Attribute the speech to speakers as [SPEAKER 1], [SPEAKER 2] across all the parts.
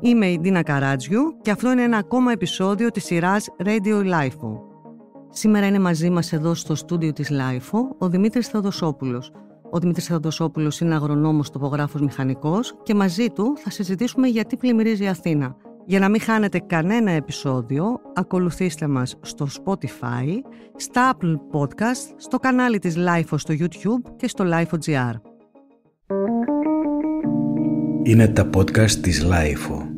[SPEAKER 1] Είμαι η Ντίνα Καράτζιου και αυτό είναι ένα ακόμα επεισόδιο της σειράς Radio Lifeo. Σήμερα είναι μαζί μας εδώ στο στούντιο της Lifeo ο Δημήτρης Θεοδοσόπουλος. Ο Δημήτρης Θεοδοσόπουλος είναι αγρονόμος τοπογράφος μηχανικός και μαζί του θα συζητήσουμε γιατί πλημμυρίζει η Αθήνα. Για να μην χάνετε κανένα επεισόδιο, ακολουθήστε μας στο Spotify, στα Apple Podcast, στο κανάλι της Lifeo στο YouTube και στο Lifeo.gr. Είναι τα podcast της Λάιφο.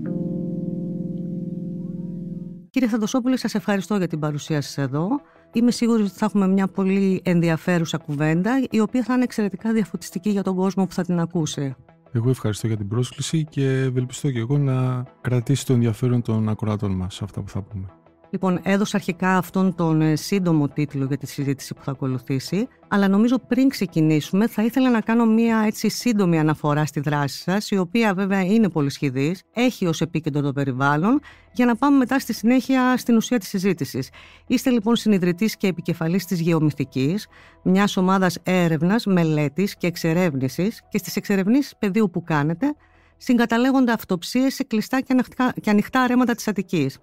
[SPEAKER 1] Κύριε Θαντοσόπουλη, σας ευχαριστώ για την παρουσία σας εδώ. Είμαι σίγουρη ότι θα έχουμε μια πολύ ενδιαφέρουσα κουβέντα, η οποία θα είναι εξαιρετικά διαφωτιστική για τον κόσμο που θα την ακούσει.
[SPEAKER 2] Εγώ ευχαριστώ για την πρόσκληση και ευελπιστώ και εγώ να κρατήσει το ενδιαφέρον των ακροατών μας αυτά που θα πούμε.
[SPEAKER 1] Λοιπόν, έδωσα αρχικά αυτόν τον ε, σύντομο τίτλο για τη συζήτηση που θα ακολουθήσει, αλλά νομίζω πριν ξεκινήσουμε θα ήθελα να κάνω μία έτσι σύντομη αναφορά στη δράση σας, η οποία βέβαια είναι πολύ πολυσχηδής, έχει ως επίκεντρο το περιβάλλον, για να πάμε μετά στη συνέχεια στην ουσία της συζήτησης. Είστε λοιπόν συνειδητής και επικεφαλής της γεωμυθικής, μιας ομάδας έρευνας, μελέτης και εξερεύνησης και στις εξερευνήσεις πεδίου που κάνετε, συγκαταλέγονται αυτοψίες σε κλειστά και ανοιχτά, και ανοιχτά αρέματα της Αττικής.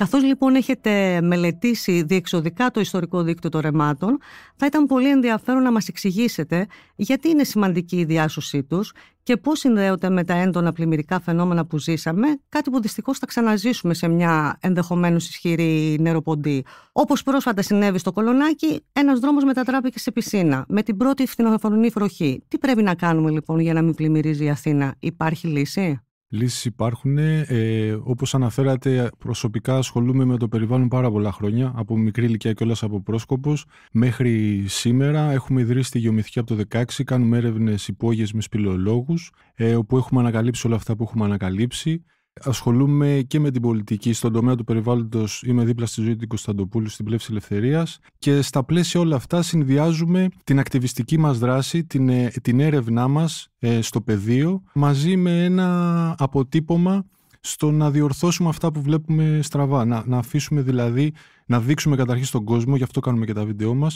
[SPEAKER 1] Καθώς λοιπόν έχετε μελετήσει διεξοδικά το ιστορικό δίκτυο των ρεμάτων, θα ήταν πολύ ενδιαφέρον να μας εξηγήσετε γιατί είναι σημαντική η διάσωσή τους και πώς συνδέονται με τα έντονα πλημμυρικά φαινόμενα που ζήσαμε, κάτι που δυστυχώς θα ξαναζήσουμε σε μια ενδεχομένως ισχυρή νεροποντή. Όπως πρόσφατα συνέβη στο Κολονάκι, ένας δρόμος μετατράπηκε σε πισίνα, με την πρώτη φθινοφορνή φροχή. Τι πρέπει να κάνουμε λοιπόν για να μην πλημμυρίζει η Αθήνα, υπάρχει λύση?
[SPEAKER 2] Λύσεις υπάρχουν. Ε, όπως αναφέρατε, προσωπικά ασχολούμαι με το περιβάλλον πάρα πολλά χρόνια, από μικρή ηλικία και όλας από πρόσκοπος. Μέχρι σήμερα έχουμε ιδρύσει τη γεωμηθική από το 16, κάνουμε έρευνες υπόγειες με σπηλαιολόγους, ε, όπου έχουμε ανακαλύψει όλα αυτά που έχουμε ανακαλύψει ασχολούμαι και με την πολιτική στον τομέα του περιβάλλοντος. Είμαι δίπλα στη ζωή του Κωνσταντοπούλου στην πλεύση ελευθερίας. Και στα πλαίσια όλα αυτά συνδυάζουμε την ακτιβιστική μας δράση, την, ε, την έρευνά μας ε, στο πεδίο, μαζί με ένα αποτύπωμα στο να διορθώσουμε αυτά που βλέπουμε στραβά. Να, να αφήσουμε δηλαδή, να δείξουμε καταρχήν στον κόσμο, γι' αυτό κάνουμε και τα βίντεό μας,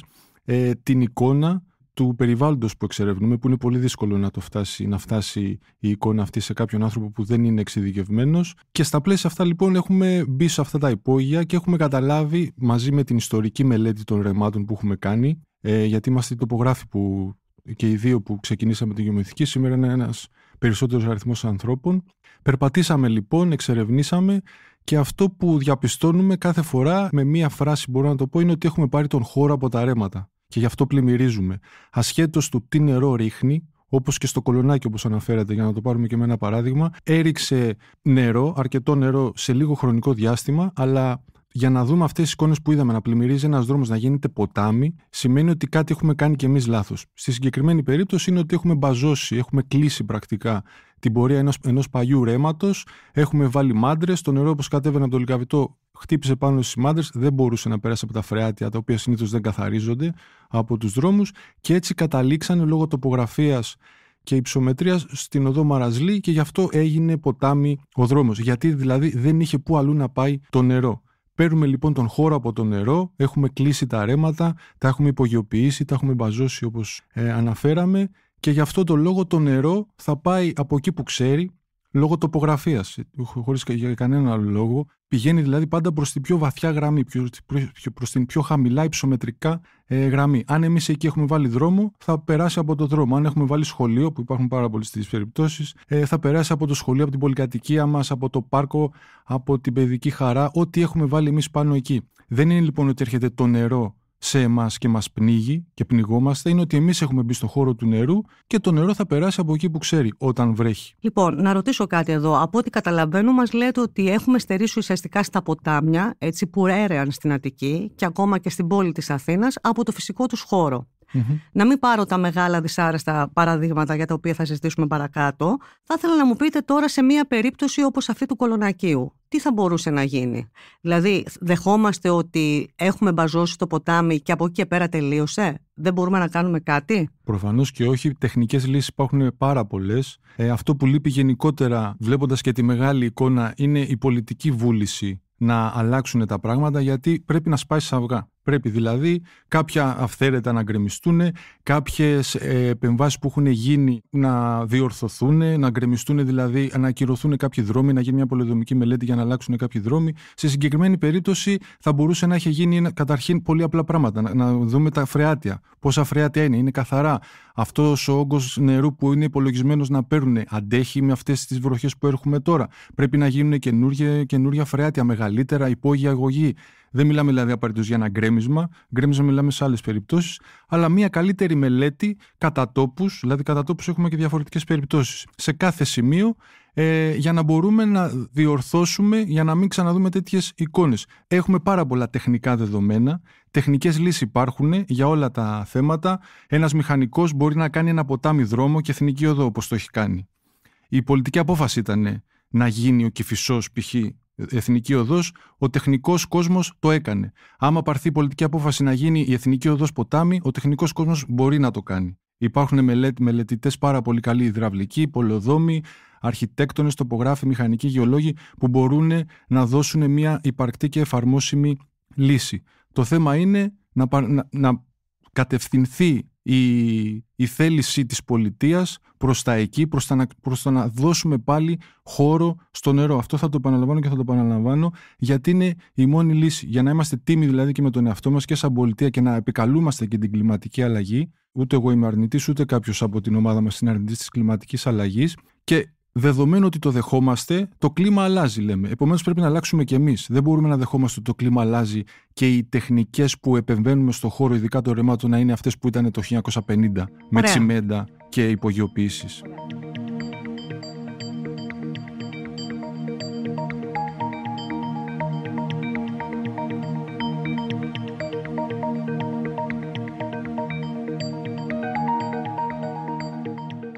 [SPEAKER 2] ε, την εικόνα του περιβάλλοντος που εξερευνούμε, που είναι πολύ δύσκολο να, το φτάσει, να φτάσει η εικόνα αυτή σε κάποιον άνθρωπο που δεν είναι εξειδικευμένος. Και στα πλαίσια αυτά, λοιπόν, έχουμε μπει σε αυτά τα υπόγεια και έχουμε καταλάβει μαζί με την ιστορική μελέτη των ρεμάτων που έχουμε κάνει, ε, γιατί είμαστε οι τοπογράφοι που και οι δύο που ξεκινήσαμε τη γεωμετρική, σήμερα είναι ένας περισσότερος αριθμός ανθρώπων. Περπατήσαμε λοιπόν, εξερευνήσαμε και αυτό που διαπιστώνουμε κάθε φορά με μία φράση μπορώ να το πω είναι ότι έχουμε πάρει τον χώρο από τα ρέματα και γι' αυτό πλημμυρίζουμε. Ασχέτως του τι νερό ρίχνει, όπως και στο κολονάκι, όπως αναφέρατε, για να το πάρουμε και με ένα παράδειγμα, έριξε νερό, αρκετό νερό, σε λίγο χρονικό διάστημα, αλλά για να δούμε αυτές τις εικόνες που είδαμε να πλημμυρίζει ένας δρόμος να γίνεται ποτάμι, σημαίνει ότι κάτι έχουμε κάνει κι εμείς λάθος. Στη συγκεκριμένη περίπτωση είναι ότι έχουμε μπαζώσει, έχουμε κλείσει πρακτικά την πορεία ενός παλιού ρέματος, έχουμε βάλει μάντρες, το νερό όπως κατέβαινε από το λικαβιτό χτύπησε πάνω στις μάντρες, δεν μπορούσε να περάσει από τα φρεάτια, τα οποία συνήθως δεν καθαρίζονται από τους δρόμους και έτσι καταλήξανε λόγω τοπογραφίας και υψομετρίας στην οδό Μαραζλή και γι' αυτό έγινε ποτάμι ο δρόμος. Γιατί δηλαδή δεν είχε πού αλλού να πάει το νερό. Παίρνουμε λοιπόν τον χώρο από το νερό, έχουμε κλείσει τα ρέματα, τα έχουμε υπογειοποιήσει, τα έχουμε μπαζώσει όπως ε, αναφέραμε και γι' αυτό το λόγο το νερό θα πάει από εκεί που ξέρει, λόγω τοπογραφίας. Χωρί κανέναν άλλο λόγο. Πηγαίνει δηλαδή πάντα προς την πιο βαθιά γραμμή, προς την πιο χαμηλά υψομετρικά ε, γραμμή. Αν εμείς εκεί έχουμε βάλει δρόμο, θα περάσει από το δρόμο. Αν έχουμε βάλει σχολείο, που υπάρχουν πάρα πολλές τέτοιες περιπτώσεις, ε, θα περάσει από το σχολείο, από την πολυκατοικία μας, από το πάρκο, από την παιδική χαρά, ό,τι έχουμε βάλει εμείς πάνω εκεί. Δεν είναι λοιπόν ότι έρχεται το νερό σε εμάς και μας πνίγει και πνιγόμαστε είναι ότι εμείς έχουμε μπει στο χώρο του νερού και το νερό θα περάσει από εκεί που ξέρει, όταν βρέχει.
[SPEAKER 1] Λοιπόν, να ρωτήσω κάτι εδώ. Από ό,τι καταλαβαίνω, μας λέτε ότι έχουμε στερήσει ουσιαστικά στα ποτάμια, έτσι που έρεαν στην Αττική και ακόμα και στην πόλη της Αθήνας, από το φυσικό τους χώρο. Mm-hmm. Να μην πάρω τα μεγάλα δυσάρεστα παραδείγματα για τα οποία θα συζητήσουμε παρακάτω. Θα ήθελα να μου πείτε τώρα σε μία περίπτωση όπως αυτή του κολονακίου. Τι θα μπορούσε να γίνει. Δηλαδή, δεχόμαστε ότι έχουμε μπαζώσει το ποτάμι και από εκεί και πέρα τελείωσε. Δεν μπορούμε να κάνουμε κάτι.
[SPEAKER 2] Προφανώς και όχι. Τεχνικές λύσεις υπάρχουν πάρα πολλές. Ε, αυτό που λείπει γενικότερα, βλέποντας και τη μεγάλη εικόνα, είναι η πολιτική βούληση να αλλάξουν τα πράγματα, γιατί πρέπει να σπάσει αυγά. Πρέπει δηλαδή κάποια αυθαίρετα να γκρεμιστούν, κάποιες επεμβάσεις που έχουν γίνει να διορθωθούν, να γκρεμιστούν δηλαδή, να ακυρωθούν κάποιοι δρόμοι, να γίνει μια πολυδομική μελέτη για να αλλάξουν κάποιοι δρόμοι. Σε συγκεκριμένη περίπτωση θα μπορούσε να έχει γίνει καταρχήν πολύ απλά πράγματα. Να, να δούμε τα φρεάτια. Πόσα φρεάτια είναι, είναι καθαρά αυτός ο όγκος νερού που είναι υπολογισμένος να παίρνουν αντέχει με αυτές τις βροχές που έρχομαι τώρα. Πρέπει να γίνουν καινούργια, καινούργια φρεάτια, μεγαλύτερα, υπόγεια αγωγή. Δεν μιλάμε δηλαδή απαραίτητος για ένα γκρέμισμα. Γκρέμισμα μιλάμε σε άλλες περιπτώσεις. Αλλά μια καλύτερη μελέτη κατά τόπους, δηλαδή κατά τόπους έχουμε και διαφορετικές περιπτώσεις. Σε κάθε σημείο ε, για να μπορούμε να διορθώσουμε για να μην ξαναδούμε τέτοιες εικόνες. Έχουμε πάρα πολλά τεχνικά δεδομένα. Τεχνικές λύσεις υπάρχουν για όλα τα θέματα. Ένας μηχανικός μπορεί να κάνει ένα ποτάμι δρόμο και εθνική οδό, όπως το έχει κάνει. Η πολιτική απόφαση ήταν ε, να γίνει ο κυφισό, π.χ. Εθνική οδός, ο τεχνικός κόσμος το έκανε. Άμα πάρθει η πολιτική απόφαση να γίνει η εθνική οδός ποτάμι, ο τεχνικός κόσμος μπορεί να το κάνει. Υπάρχουν μελετητές πάρα πολύ καλοί, υδραυλικοί, πολεοδόμοι, αρχιτέκτονες, τοπογράφοι, μηχανικοί, γεωλόγοι που μπορούν να δώσουν μια υπαρκτή και εφαρμόσιμη λύση. Το θέμα είναι να, να, κατευθυνθεί η, η θέληση της πολιτείας προς τα εκεί, προς, τα, το να δώσουμε πάλι χώρο στο νερό. Αυτό θα το επαναλαμβάνω και θα το επαναλαμβάνω γιατί είναι η μόνη λύση. Για να είμαστε τίμοι δηλαδή και με τον εαυτό μας και σαν πολιτεία και να επικαλούμαστε και την κλιματική αλλαγή, ούτε εγώ είμαι αρνητής, ούτε κάποιος από την ομάδα μας είναι αρνητής της κλιματικής αλλαγής και δεδομένου ότι το δεχόμαστε, το κλίμα αλλάζει, λέμε. Επομένως, πρέπει να αλλάξουμε κι εμείς. Δεν μπορούμε να δεχόμαστε ότι το κλίμα αλλάζει και οι τεχνικές που επεμβαίνουμε στο χώρο, ειδικά των ρεμάτων, να είναι αυτές που ήταν το 1950, με τσιμέντα και υπογειοποιήσει.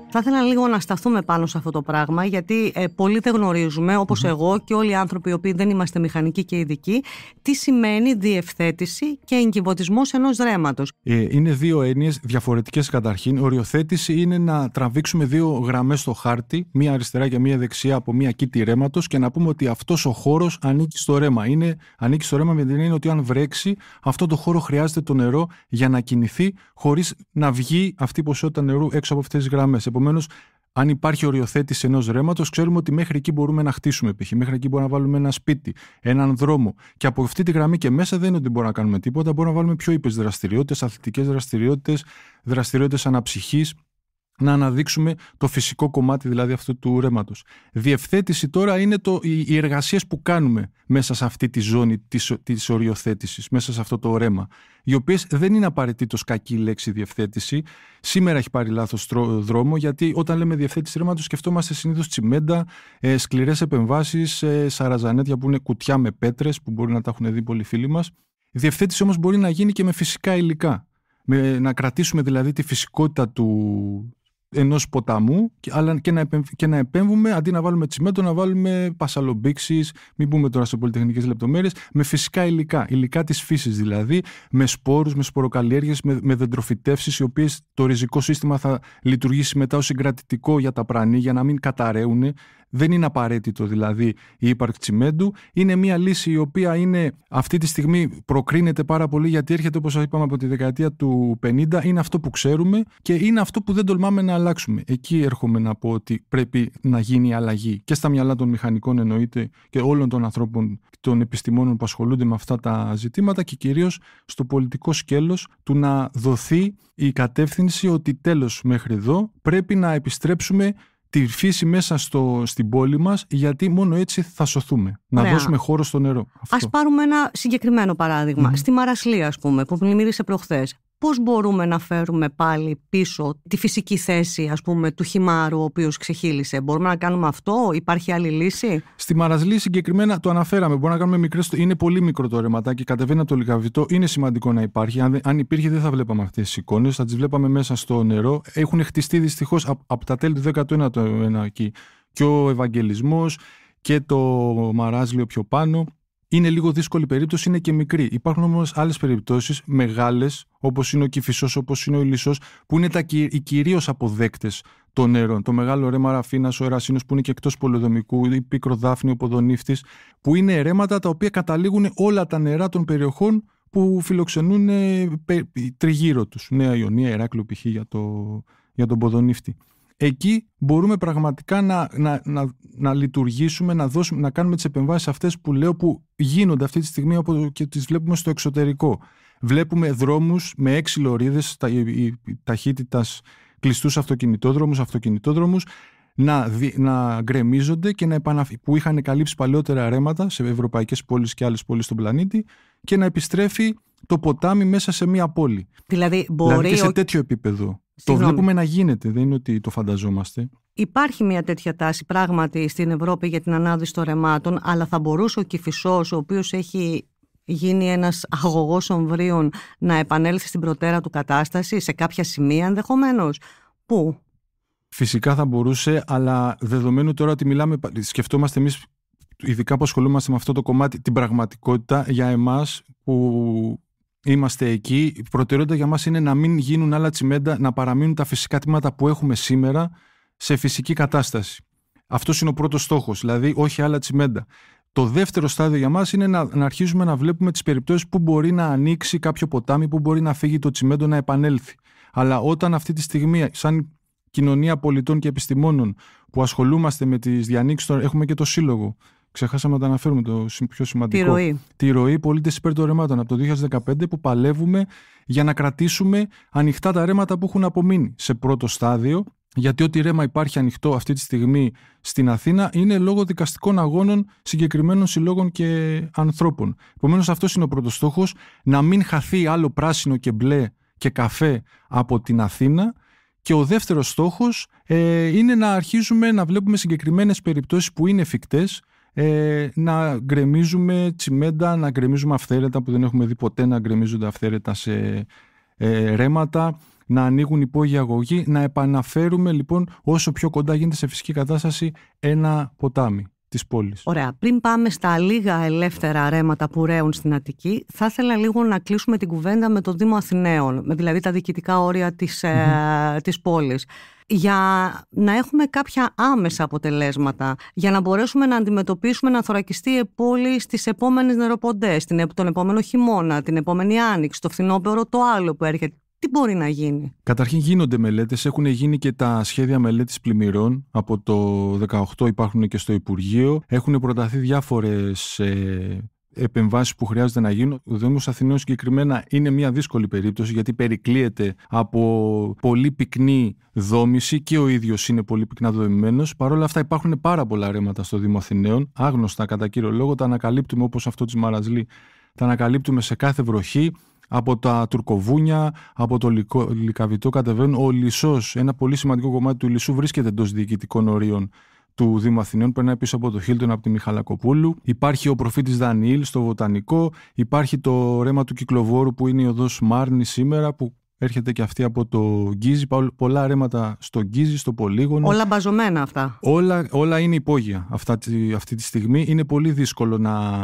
[SPEAKER 1] Θα ήθελα λίγο να σταθούμε πάνω σε αυτό το πράγμα, γιατί ε, πολλοί δεν γνωρίζουμε, εγώ και όλοι οι άνθρωποι οι οποίοι δεν είμαστε μηχανικοί και ειδικοί, τι σημαίνει διευθέτηση και εγκυβωτισμό ενό ρέματο.
[SPEAKER 2] Ε, είναι δύο έννοιες διαφορετικές καταρχήν. Οριοθέτηση είναι να τραβήξουμε δύο γραμμές στο χάρτη, μία αριστερά και μία δεξιά από μία κήτη ρέματος και να πούμε ότι αυτός ο χώρος ανήκει στο ρέμα. Είναι, ανήκει στο ρέμα με την έννοια ότι αν βρέξει, αυτό το χώρο χρειάζεται το νερό για να κινηθεί χωρίς να βγει αυτή η ποσότητα νερού έξω από αυτές τις γραμμές. Επομένως, αν υπάρχει οριοθέτηση ενός ρέματο, ξέρουμε ότι μέχρι εκεί μπορούμε να χτίσουμε π.χ. Μέχρι εκεί μπορούμε να βάλουμε ένα σπίτι, έναν δρόμο. Και από αυτή τη γραμμή και μέσα δεν είναι ότι μπορούμε να κάνουμε τίποτα. Μπορούμε να βάλουμε πιο ύπε δραστηριότητες, αθλητικές δραστηριότητες, δραστηριότητες αναψυχής να αναδείξουμε το φυσικό κομμάτι δηλαδή αυτού του ρέματο. Διευθέτηση τώρα είναι το, οι, οι εργασίες που κάνουμε μέσα σε αυτή τη ζώνη της οριοθέτησης, μέσα σε αυτό το ρέμα, οι οποίες δεν είναι απαραίτητος κακή λέξη διευθέτηση. Σήμερα έχει πάρει λάθος δρόμο, γιατί όταν λέμε διευθέτηση ρέματο, σκεφτόμαστε συνήθως τσιμέντα, ε, σκληρές επεμβάσεις, ε, σαραζανέτια που είναι κουτιά με πέτρες που μπορεί να τα έχουν δει πολλοί φίλοι μας. διευθέτηση όμως μπορεί να γίνει και με φυσικά υλικά. Με, να κρατήσουμε δηλαδή τη φυσικότητα του, ενός ποταμού και να, επέμβ, και να επέμβουμε αντί να βάλουμε τσιμέντο να βάλουμε πασαλομπήξεις, μην μπούμε τώρα σε πολυτεχνικές λεπτομέρειες, με φυσικά υλικά, υλικά της φύσης δηλαδή, με σπόρους, με σποροκαλλιέργειες, με, με δεντροφυτεύσεις οι οποίες το ριζικό σύστημα θα λειτουργήσει μετά ως συγκρατητικό για τα πρανή για να μην καταραίουν, δεν είναι απαραίτητο δηλαδή η ύπαρξη τσιμέντου. Είναι μια λύση η οποία είναι αυτή τη στιγμή προκρίνεται πάρα πολύ γιατί έρχεται όπως σας είπαμε από τη δεκαετία του 50. Είναι αυτό που ξέρουμε και είναι αυτό που δεν τολμάμε να αλλάξουμε. Εκεί έρχομαι να πω ότι πρέπει να γίνει αλλαγή και στα μυαλά των μηχανικών εννοείται και όλων των ανθρώπων των επιστημόνων που ασχολούνται με αυτά τα ζητήματα και κυρίως στο πολιτικό σκέλος του να δοθεί η κατεύθυνση ότι τέλος μέχρι εδώ πρέπει να επιστρέψουμε τη φύση μέσα στο, στην πόλη μας γιατί μόνο έτσι θα σωθούμε. Να δώσουμε χώρο στο νερό. Αυτό. Ας
[SPEAKER 1] πάρουμε ένα συγκεκριμένο Στη Μαρασλία ας πούμε που πλημμύρισε προχθές πώς μπορούμε να φέρουμε πάλι πίσω τη φυσική θέση ας πούμε του χυμάρου ο οποίος ξεχύλισε. Μπορούμε να κάνουμε αυτό, υπάρχει άλλη λύση.
[SPEAKER 2] Στη Μαρασλή συγκεκριμένα το αναφέραμε, μπορούμε να κάνουμε μικρές, είναι πολύ μικρό το ρεματάκι, κατεβαίνει από το λιγαβητό, είναι σημαντικό να υπάρχει. Αν, αν υπήρχε δεν θα βλέπαμε αυτές τις εικόνες, θα τις βλέπαμε μέσα στο νερό. Έχουν χτιστεί δυστυχώς από, από τα τέλη του 19ου αιώνα εκεί και ο Ευαγγελισμός και το Μαράζλιο πιο πάνω είναι λίγο δύσκολη περίπτωση, είναι και μικρή. Υπάρχουν όμως άλλες περιπτώσεις, μεγάλες, όπως είναι ο Κυφισό, όπως είναι ο ηλισό, που είναι τα, οι κυρίως αποδέκτες των νερών. Το μεγάλο ρέμα Ραφίνας, ο Ερασίνο, που είναι και εκτός πολυδομικού, η πίκρο Δάφνη, ο Ποδονύφτης, που είναι ρέματα τα οποία καταλήγουν όλα τα νερά των περιοχών που φιλοξενούν ε, τριγύρω τους. Νέα Ιωνία, Εράκλειο π.χ. για, το, για τον Ποδονύφτη εκεί μπορούμε πραγματικά να, να, να, να λειτουργήσουμε, να, δώσουμε, να κάνουμε τις επεμβάσεις αυτές που λέω που γίνονται αυτή τη στιγμή και τις βλέπουμε στο εξωτερικό. Βλέπουμε δρόμους με έξι λωρίδες τα, ταχύτητας κλειστούς αυτοκινητόδρομους, αυτοκινητόδρομους, να, να γκρεμίζονται και να επαναφ... που είχαν καλύψει παλαιότερα ρέματα σε ευρωπαϊκές πόλεις και άλλες πόλεις στον πλανήτη και να επιστρέφει το ποτάμι μέσα σε μία πόλη.
[SPEAKER 1] Δηλαδή, μπορεί... δηλαδή και σε τέτοιο
[SPEAKER 2] επίπεδο το βλέπουμε να γίνεται, δεν είναι ότι το φανταζόμαστε.
[SPEAKER 1] Υπάρχει μια τέτοια τάση πράγματι στην Ευρώπη για την ανάδυση των ρεμάτων, αλλά θα μπορούσε ο Κηφισός, ο οποίος έχει γίνει ένας αγωγός ομβρίων, να επανέλθει στην προτέρα του κατάστασης σε κάποια σημεία ενδεχομένως. Πού?
[SPEAKER 2] Φυσικά θα μπορούσε, αλλά δεδομένου τώρα ότι μιλάμε, σκεφτόμαστε εμείς ειδικά που ασχολούμαστε με αυτό το κομμάτι, την πραγματικότητα για εμάς που είμαστε εκεί. Η προτεραιότητα για μας είναι να μην γίνουν άλλα τσιμέντα, να παραμείνουν τα φυσικά τμήματα που έχουμε σήμερα σε φυσική κατάσταση. Αυτός είναι ο πρώτος στόχος, δηλαδή όχι άλλα τσιμέντα. Το δεύτερο στάδιο για μας είναι να, να αρχίζουμε να βλέπουμε τις περιπτώσεις που μπορεί να ανοίξει κάποιο ποτάμι, που μπορεί να φύγει το τσιμέντο να επανέλθει. Αλλά όταν αυτή τη στιγμή, σαν κοινωνία πολιτών και επιστημόνων που ασχολούμαστε με τις διανοίξεις, έχουμε και το σύλλογο Ξεχάσαμε να τα αναφέρουμε το πιο σημαντικό. Τη ροή. Τη ροή πολίτε υπέρ των ρεμάτων από το 2015 που παλεύουμε για να κρατήσουμε ανοιχτά τα ρέματα που έχουν απομείνει σε πρώτο στάδιο. Γιατί ό,τι ρέμα υπάρχει ανοιχτό αυτή τη στιγμή στην Αθήνα είναι λόγω δικαστικών αγώνων συγκεκριμένων συλλόγων και ανθρώπων. Επομένως, αυτός είναι ο πρώτος στόχος: να μην χαθεί άλλο πράσινο και μπλε και καφέ από την Αθήνα. Και ο δεύτερος στόχος ε, είναι να αρχίζουμε να βλέπουμε συγκεκριμένες περιπτώσεις που είναι εφικτές ε, να γκρεμίζουμε τσιμέντα, να γκρεμίζουμε αυθαίρετα που δεν έχουμε δει ποτέ να γκρεμίζονται αυθαίρετα σε ε, ρέματα, να ανοίγουν υπόγεια αγωγή, να επαναφέρουμε λοιπόν όσο πιο κοντά γίνεται σε φυσική κατάσταση ένα ποτάμι της πόλης.
[SPEAKER 1] Ωραία. Πριν πάμε στα λίγα ελεύθερα ρέματα που ρέουν στην Αττική, θα ήθελα λίγο να κλείσουμε την κουβέντα με το Δήμο Αθηναίων, με δηλαδή τα διοικητικά όρια της, mm της πόλης για να έχουμε κάποια άμεσα αποτελέσματα, για να μπορέσουμε να αντιμετωπίσουμε να θωρακιστεί η πόλη στις επόμενες νεροποντές, τον επόμενο χειμώνα, την επόμενη άνοιξη, το φθινόπερο το άλλο που έρχεται, τι μπορεί να γίνει.
[SPEAKER 2] Καταρχήν γίνονται μελέτες, έχουν γίνει και τα σχέδια μελέτης πλημμυρών από το 18 υπάρχουν και στο Υπουργείο. Έχουν προταθεί διάφορες ε, που χρειάζεται να γίνουν. Ο Δήμος Αθηναίων συγκεκριμένα είναι μια δύσκολη περίπτωση γιατί περικλείεται από πολύ πυκνή δόμηση και ο ίδιος είναι πολύ πυκνά δομημένος. Παρ' όλα αυτά υπάρχουν πάρα πολλά ρέματα στο Δήμο Αθηναίων, άγνωστα κατά κύριο λόγο, τα ανακαλύπτουμε όπως αυτό της Μαραζλή. Τα ανακαλύπτουμε σε κάθε βροχή, από τα τουρκοβούνια, από το λικαβιτό κατεβαίνουν. Ο λυσό, ένα πολύ σημαντικό κομμάτι του Λυσού βρίσκεται εντός διοικητικών ορίων του Δήμου Αθηνών, περνάει πίσω από το Χίλτον από τη Μιχαλακοπούλου. Υπάρχει ο προφήτης Δανιήλ στο Βοτανικό. Υπάρχει το ρέμα του Κυκλοβόρου που είναι η οδός Μάρνη σήμερα, που έρχεται και αυτή από το Γκίζι. Πολλά ρέματα στο Γκίζι, στο Πολύγωνο. Όλα μπαζωμένα αυτά. Όλα, όλα είναι υπόγεια αυτά, αυτή τη στιγμή. Είναι πολύ δύσκολο να,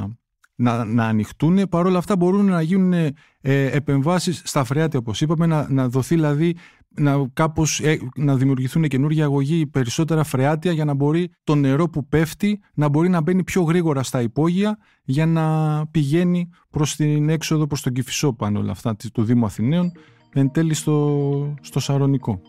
[SPEAKER 2] να, να ανοιχτούν. Παρ' όλα αυτά μπορούν να γίνουν ε, επεμβάσεις στα φρεάτια όπως είπαμε, να, να δοθεί δηλαδή να, κάπως, ε, να δημιουργηθούν καινούργια αγωγή περισσότερα φρεάτια για να μπορεί το νερό που πέφτει να μπορεί να μπαίνει πιο γρήγορα στα υπόγεια για να πηγαίνει προς την έξοδο προς τον Κηφισό πάνω όλα αυτά του Δήμου Αθηναίων εν τέλει στο, στο Σαρονικό.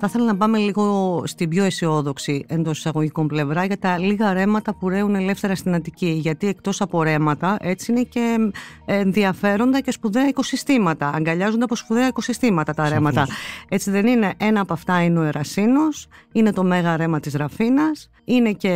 [SPEAKER 1] Θα ήθελα να πάμε λίγο στην πιο αισιόδοξη εντός εισαγωγικών πλευρά για τα λίγα ρέματα που ρέουν ελεύθερα στην Αττική. Γιατί εκτός από ρέματα, έτσι είναι και ενδιαφέροντα και σπουδαία οικοσυστήματα. Αγκαλιάζονται από σπουδαία οικοσυστήματα τα ρέματα. Έτσι δεν είναι. Ένα από αυτά είναι ο Ερασίνος, είναι το μέγα ρέμα της Ραφίνας, είναι και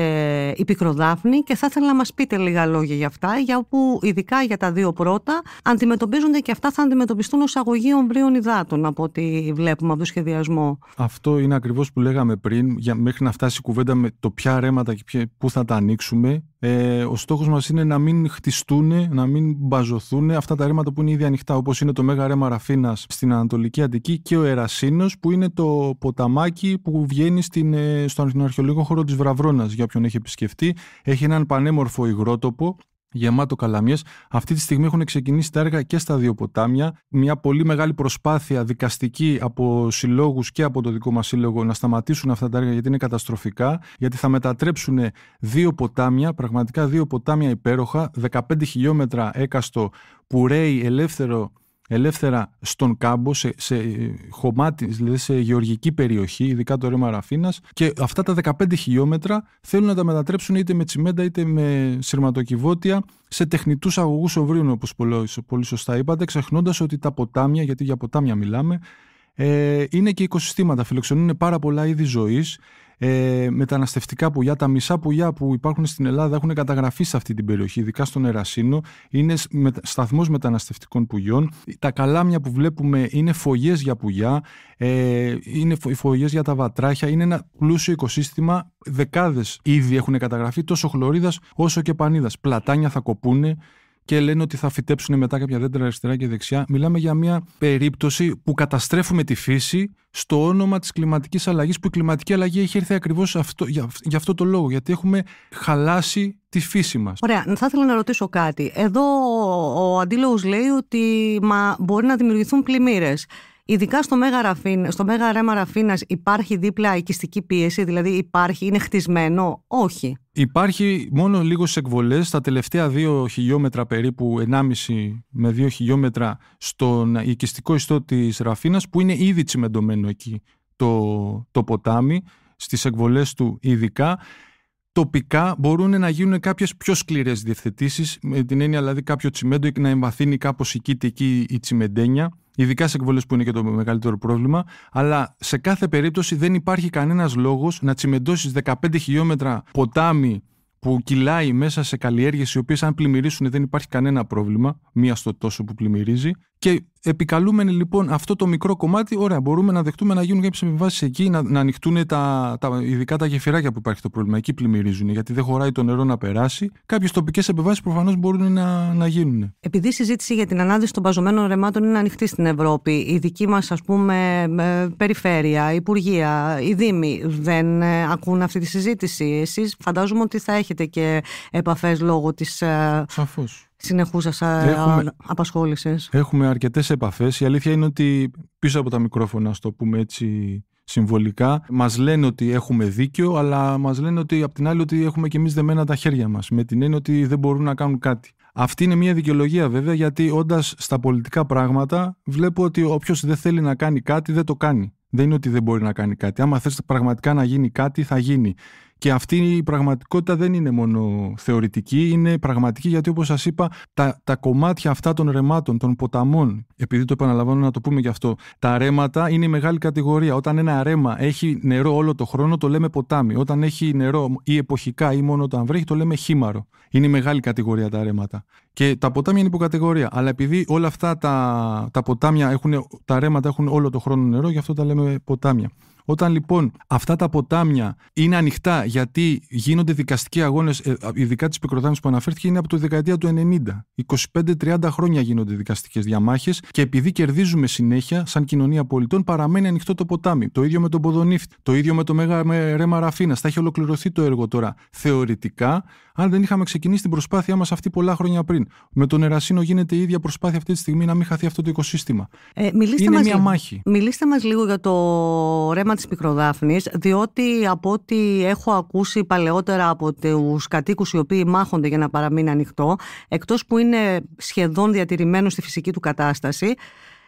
[SPEAKER 1] η Πικροδάφνη και θα ήθελα να μας πείτε λίγα λόγια για αυτά, για όπου ειδικά για τα δύο πρώτα αντιμετωπίζονται και αυτά θα αντιμετωπιστούν ως αγωγή ομβρίων υδάτων από ό,τι βλέπουμε από το σχεδιασμό.
[SPEAKER 2] Αυτό είναι ακριβώς που λέγαμε πριν, για, μέχρι να φτάσει η κουβέντα με το ποια ρέματα και πού θα τα ανοίξουμε. Ε, ο στόχος μας είναι να μην χτιστούν, να μην μπαζωθούν αυτά τα ρέματα που είναι ήδη ανοιχτά, όπως είναι το Μέγα Ρέμα Ραφίνας στην Ανατολική Αντική και ο Ερασίνος, που είναι το ποταμάκι που βγαίνει στην, ε, στον αρχαιολογικό χώρο της Βραβρού για όποιον έχει επισκεφτεί, έχει έναν πανέμορφο υγρότοπο γεμάτο καλαμιές. Αυτή τη στιγμή έχουν ξεκινήσει τα έργα και στα δύο ποτάμια. Μια πολύ μεγάλη προσπάθεια δικαστική από συλλόγους και από το δικό μας σύλλογο να σταματήσουν αυτά τα έργα γιατί είναι καταστροφικά, γιατί θα μετατρέψουν δύο ποτάμια, πραγματικά δύο ποτάμια υπέροχα, 15 χιλιόμετρα έκαστο που ρέει ελεύθερο ελεύθερα στον κάμπο, σε, σε χωμάτι, δηλαδή σε γεωργική περιοχή, ειδικά το ρήμα και αυτά τα 15 χιλιόμετρα θέλουν να τα μετατρέψουν είτε με τσιμέντα είτε με σειρματοκιβώτια σε τεχνητούς αγωγούς οβρίων όπως πολύ, πολύ σωστά είπατε, ξεχνώντας ότι τα ποτάμια, γιατί για ποτάμια μιλάμε, ε, είναι και οικοσυστήματα. Φιλοξενούν πάρα πολλά είδη ζωής. Ε, μεταναστευτικά πουλιά, τα μισά πουλιά που υπάρχουν στην Ελλάδα έχουν καταγραφεί σε αυτή την περιοχή, ειδικά στον Ερασίνο. Είναι με, σταθμός μεταναστευτικών πουλιών. Τα καλάμια που βλέπουμε είναι φωγές για πουλιά, ε, είναι φωγές για τα βατράχια. Είναι ένα πλούσιο οικοσύστημα. Δεκάδες ήδη έχουν καταγραφεί τόσο χλωρίδας, όσο και πανίδας. Πλατάνια θα κοπούνε και λένε ότι θα φυτέψουν μετά κάποια δέντρα αριστερά και δεξιά. Μιλάμε για μια περίπτωση που καταστρέφουμε τη φύση στο όνομα της κλιματικής αλλαγής, που η κλιματική αλλαγή έχει έρθει ακριβώς για, για αυτό το λόγο, γιατί έχουμε χαλάσει τη φύση μας.
[SPEAKER 1] Ωραία, θα ήθελα να ρωτήσω κάτι. Εδώ ο αντίλογος λέει ότι μα μπορεί να δημιουργηθούν πλημμύρες. Ειδικά στο Μέγα, Ραφίν, στο Μέγα Ρέμα Ραφίνας υπάρχει δίπλα οικιστική πίεση, δηλαδή υπάρχει, είναι χτισμένο. Όχι.
[SPEAKER 2] Υπάρχει μόνο λίγος σε εκβολέ, στα τελευταία δύο χιλιόμετρα περίπου, 1,5 με 2 χιλιόμετρα, στον οικιστικό ιστό της Ραφίνας, που είναι ήδη τσιμεντωμένο εκεί το, το ποτάμι, στις εκβολές του ειδικά. Τοπικά μπορούν να γίνουν κάποιες πιο σκληρές διευθετήσεις, με την έννοια δηλαδή κάποιο τσιμέντο ή να εμβαθύνει κάπως η κήτη εκεί η τσιμεντένια Ειδικά σε εκβολές που είναι και το μεγαλύτερο πρόβλημα. Αλλά σε κάθε περίπτωση δεν υπάρχει κανένας λόγος να τσιμεντώσεις 15 χιλιόμετρα ποτάμι που κυλάει μέσα σε καλλιέργειες οι οποίες αν πλημμυρίσουν δεν υπάρχει κανένα πρόβλημα. Μία στο τόσο που πλημμυρίζει. Και επικαλούμενοι λοιπόν αυτό το μικρό κομμάτι, ωραία, μπορούμε να δεχτούμε να γίνουν κάποιες επιβάσεις εκεί, να, να ανοιχτούν τα, τα, ειδικά τα γεφυράκια που υπάρχει το πρόβλημα. Εκεί πλημμυρίζουν, γιατί δεν χωράει το νερό να περάσει. Κάποιες τοπικές επιβάσεις προφανώς μπορούν να, να γίνουν.
[SPEAKER 1] Επειδή η συζήτηση για την ανάδυση των παζωμένων ρεμάτων είναι ανοιχτή στην Ευρώπη, η δική μας ας πούμε ε, περιφέρεια, υπουργεία, οι Δήμοι δεν ε, ακούν αυτή τη συζήτηση. Εσείς φαντάζομαι ότι θα έχετε και επαφές λόγω της. Ε, Σαφώς συνεχούσα απασχόλησες.
[SPEAKER 2] Έχουμε αρκετές επαφές. Η αλήθεια είναι ότι πίσω από τα μικρόφωνα, ας το πούμε έτσι συμβολικά, μας λένε ότι έχουμε δίκιο, αλλά μας λένε ότι απ' την άλλη ότι έχουμε κι εμείς δεμένα τα χέρια μας. Με την έννοια ότι δεν μπορούν να κάνουν κάτι. Αυτή είναι μια δικαιολογία βέβαια, γιατί όντας στα πολιτικά πράγματα, βλέπω ότι όποιος δεν θέλει να κάνει κάτι δεν το κάνει. Δεν είναι ότι δεν μπορεί να κάνει κάτι. Άμα θες πραγματικά να γίνει κάτι, θα γίνει. Και αυτή η πραγματικότητα δεν είναι μόνο θεωρητική, είναι πραγματική γιατί όπως σας είπα τα, τα κομμάτια αυτά των ρεμάτων, των ποταμών, επειδή το επαναλαμβάνω να το πούμε γι' αυτό, τα ρέματα είναι η μεγάλη κατηγορία. Όταν ένα ρέμα έχει νερό όλο το χρόνο το λέμε ποτάμι. Όταν έχει νερό ή εποχικά ή μόνο όταν βρέχει το λέμε χήμαρο. Είναι η μεγάλη κατηγορία τα ρέματα. Και τα ποτάμια είναι υποκατηγορία. Αλλά επειδή όλα αυτά τα, τα ποτάμια έχουν, τα ρέματα έχουν όλο το χρόνο νερό, γι' αυτό τα λέμε ποτάμια. Όταν λοιπόν αυτά τα ποτάμια είναι ανοιχτά γιατί γίνονται δικαστικοί αγώνες, ε, ειδικά τη Πικροδάμη που αναφέρθηκε, είναι από το δεκαετία του 90. 25-30 χρόνια γίνονται δικαστικές διαμάχες και επειδή κερδίζουμε συνέχεια, σαν κοινωνία πολιτών, παραμένει ανοιχτό το ποτάμι. Το ίδιο με τον Ποδονίφτη, το ίδιο με το Μέγα Ρέμα Ραφίνα. Θα έχει ολοκληρωθεί το έργο τώρα θεωρητικά, αν δεν είχαμε ξεκινήσει την προσπάθειά μας αυτή πολλά χρόνια πριν. Με τον Ερασίνο γίνεται η ίδια προσπάθεια αυτή τη στιγμή να μην χαθεί αυτό το οικοσύστημα.
[SPEAKER 1] Ε, μιλήστε Είναι μας μια μάχη. Μιλήστε μας λίγο για το ρέμα της Μικροδάφνης, διότι από ό,τι έχω ακούσει παλαιότερα από τους κατοίκους οι οποίοι μάχονται για να παραμείνει ανοιχτό, εκτός που είναι σχεδόν διατηρημένο στη φυσική του κατάσταση,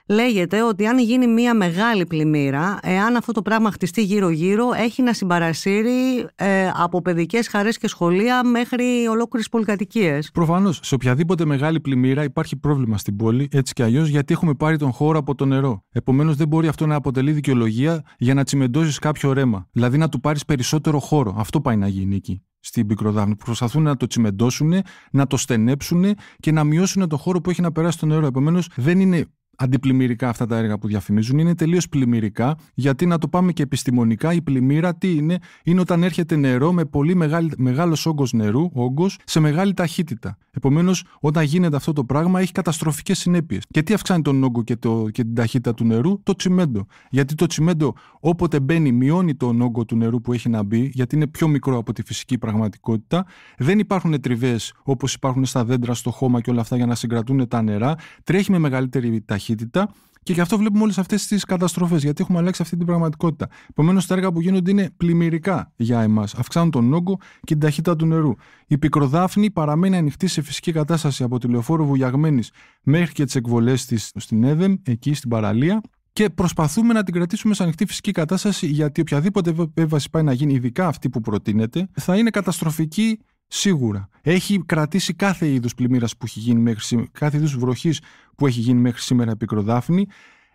[SPEAKER 1] λέγεται ότι αν γίνει μια μεγάλη πλημμύρα, εάν αυτό το πράγμα χτιστεί γύρω-γύρω, έχει να συμπαρασύρει ε, από παιδικές χαρές και σχολεία μέχρι ολόκληρες πολυκατοικίες. Προφανώς, σε οποιαδήποτε μεγάλη
[SPEAKER 2] πλημμύρα υπάρχει πρόβλημα στην πόλη, έτσι κι αλλιώς, γιατί έχουμε πάρει τον χώρο από το νερό. Επομένως, δεν μπορεί αυτό να αποτελεί δικαιολογία για να τσιμεντώσεις κάποιο ρέμα. Δηλαδή να του πάρεις περισσότερο χώρο. Αυτό πάει να γίνει εκεί στην πικροδάφνη. προσπαθούν να το τσιμεντώσουν, να το στενέψουν και να μειώσουν τον χώρο που έχει να περάσει το νερό. Επομένως, δεν είναι αντιπλημμυρικά αυτά τα έργα που διαφημίζουν. Είναι τελείως πλημμυρικά, γιατί να το πάμε και επιστημονικά, η πλημμύρα τι είναι, είναι όταν έρχεται νερό με πολύ μεγάλο μεγάλος όγκος νερού, όγκος, σε μεγάλη ταχύτητα. Επομένως, όταν γίνεται αυτό το πράγμα, έχει καταστροφικές συνέπειες. Και τι αυξάνει τον όγκο και, το, και την ταχύτητα του νερού, το τσιμέντο. Γιατί το τσιμέντο όποτε μπαίνει, μειώνει τον όγκο του νερού που έχει να μπει, γιατί είναι πιο μικρό από τη φυσική πραγματικότητα. Δεν υπάρχουν τριβές όπως υπάρχουν στα δέντρα, στο χώμα και όλα αυτά για να συγκρατούν τα νερά. Τρέχει με μεγαλύτερη ταχύτητα ταχύτητα. Και γι' αυτό βλέπουμε όλες αυτές τις καταστροφές, γιατί έχουμε αλλάξει αυτή την πραγματικότητα. Επομένως, τα έργα που γίνονται είναι πλημμυρικά για εμάς. Αυξάνουν τον όγκο και την ταχύτητα του νερού. Η πικροδάφνη παραμένει ανοιχτή σε φυσική κατάσταση από τη λεωφόρο βουλιαγμένης μέχρι και τις εκβολές της στην Έδεμ, εκεί στην παραλία. Και προσπαθούμε να την κρατήσουμε σε ανοιχτή φυσική κατάσταση, γιατί οποιαδήποτε επέμβαση πάει να γίνει, ειδικά αυτή που προτείνεται, θα είναι καταστροφική Σίγουρα. Έχει κρατήσει κάθε είδους πλημμύρας που έχει γίνει μέχρι σήμερα, κάθε είδους βροχής που έχει γίνει μέχρι σήμερα επικροδάφνη.